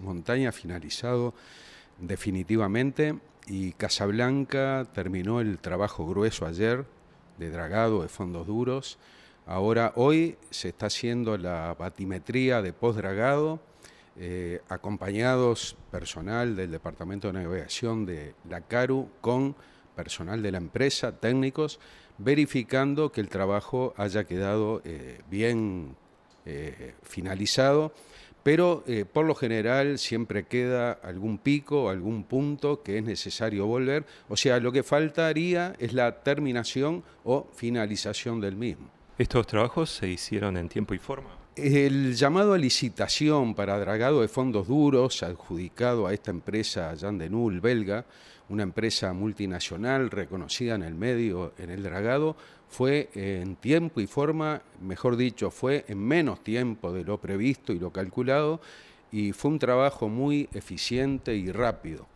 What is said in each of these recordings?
Montaña finalizado definitivamente y Casablanca terminó el trabajo grueso ayer de dragado de fondos duros. Ahora hoy se está haciendo la batimetría de postdragado, eh, acompañados personal del Departamento de Navegación de la CARU con personal de la empresa, técnicos, verificando que el trabajo haya quedado eh, bien eh, finalizado pero eh, por lo general siempre queda algún pico, algún punto que es necesario volver. O sea, lo que faltaría es la terminación o finalización del mismo. ¿Estos trabajos se hicieron en tiempo y forma? El llamado a licitación para dragado de fondos duros adjudicado a esta empresa Null, belga, una empresa multinacional reconocida en el medio, en el dragado, fue en tiempo y forma, mejor dicho, fue en menos tiempo de lo previsto y lo calculado, y fue un trabajo muy eficiente y rápido.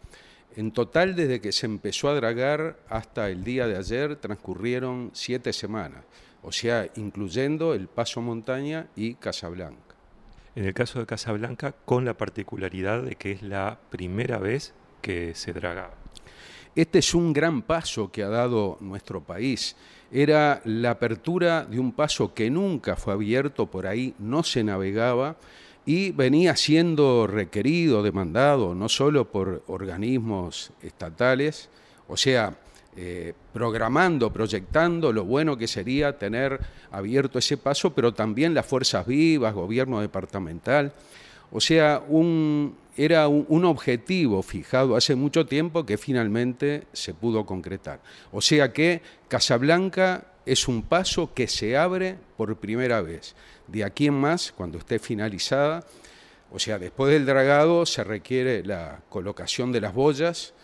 En total, desde que se empezó a dragar hasta el día de ayer, transcurrieron siete semanas, o sea, incluyendo el Paso Montaña y Casablanca. En el caso de Casablanca, con la particularidad de que es la primera vez que se draga. Este es un gran paso que ha dado nuestro país era la apertura de un paso que nunca fue abierto, por ahí no se navegaba y venía siendo requerido, demandado, no solo por organismos estatales, o sea, eh, programando, proyectando lo bueno que sería tener abierto ese paso, pero también las fuerzas vivas, gobierno departamental, o sea, un, era un, objetivo fijado hace mucho tiempo que finalmente se pudo concretar. O sea que Casablanca es un paso que se abre por primera vez. De aquí en más, cuando esté finalizada, o sea, después del dragado se requiere la colocación de las boyas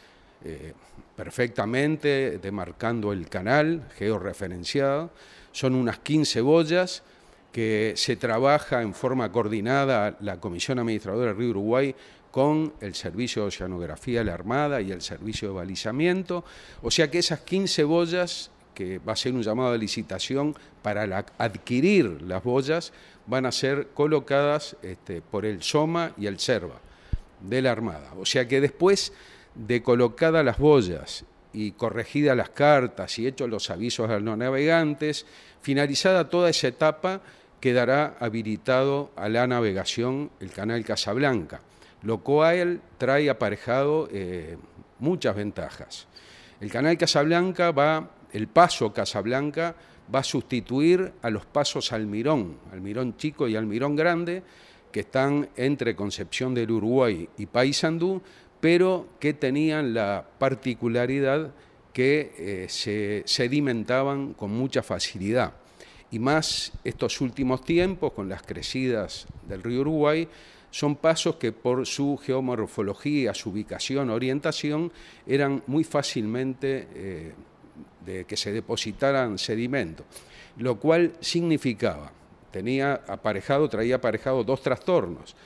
eh, perfectamente, demarcando el canal georreferenciado. Son unas 15 boyas que se trabaja en forma coordinada la Comisión Administradora del Río Uruguay con el servicio de oceanografía de la Armada y el servicio de balizamiento. O sea que esas 15 boyas, que va a ser un llamado de licitación para adquirir las boyas, van a ser colocadas este, por el SOMA y el SERVA de la Armada. O sea que después de colocadas las boyas y corregidas las cartas y hechos los avisos a los navegantes, finalizada toda esa etapa, quedará habilitado a la navegación el canal Casablanca lo cual trae aparejado eh, muchas ventajas. El canal Casablanca va, el paso Casablanca va a sustituir a los pasos Almirón, Almirón Chico y Almirón Grande, que están entre Concepción del Uruguay y Paysandú, pero que tenían la particularidad que eh, se sedimentaban con mucha facilidad y más estos últimos tiempos con las crecidas del río Uruguay, son pasos que por su geomorfología, su ubicación, orientación, eran muy fácilmente eh, de que se depositaran sedimentos, lo cual significaba, tenía aparejado, traía aparejado dos trastornos.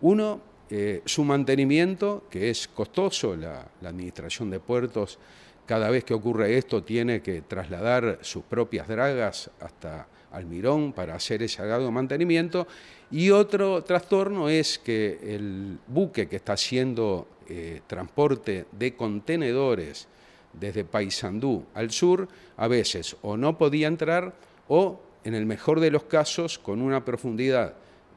Uno, eh, su mantenimiento, que es costoso, la administración de puertos cada vez que ocurre esto tiene que trasladar sus propias dragas hasta Almirón para hacer ese de mantenimiento. Y otro trastorno es que el buque que está haciendo eh, transporte de contenedores desde Paysandú al sur, a veces o no podía entrar o, en el mejor de los casos, con una profundidad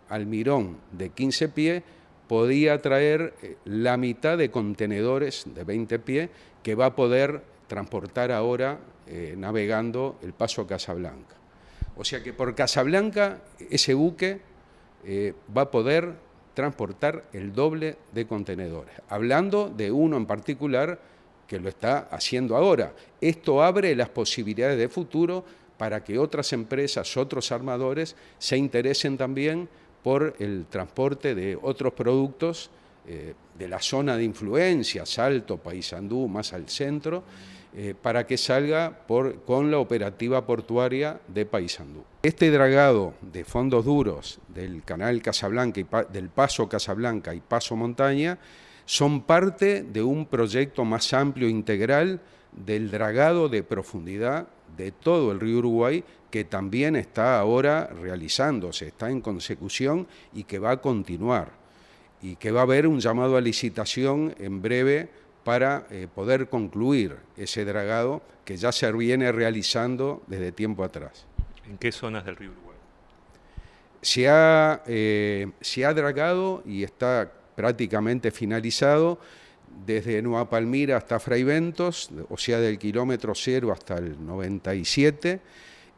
almirón de 15 pies, podía traer eh, la mitad de contenedores de 20 pies que va a poder transportar ahora eh, navegando el paso a Casablanca. O sea que por Casablanca ese buque eh, va a poder transportar el doble de contenedores, hablando de uno en particular que lo está haciendo ahora. Esto abre las posibilidades de futuro para que otras empresas, otros armadores se interesen también por el transporte de otros productos eh, de la zona de influencia, Salto, Paysandú, más al centro, eh, para que salga con la operativa portuaria de Paysandú. Este dragado de fondos duros del canal Casablanca y del paso Casablanca y paso Montaña son parte de un proyecto más amplio integral del dragado de profundidad de todo el río Uruguay que también está ahora realizándose, está en consecución y que va a continuar y que va a haber un llamado a licitación en breve para eh, poder concluir ese dragado que ya se viene realizando desde tiempo atrás. ¿En qué zonas del río Uruguay? Se eh, se ha dragado y está prácticamente finalizado desde Nueva Palmira hasta Fraiventos, o sea, del kilómetro cero hasta el 97,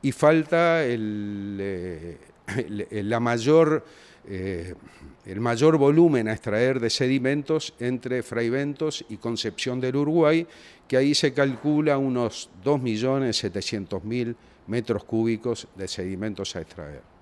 y falta el, eh, la mayor, eh, el mayor volumen a extraer de sedimentos entre Fraiventos y Concepción del Uruguay, que ahí se calcula unos 2.700.000 metros cúbicos de sedimentos a extraer.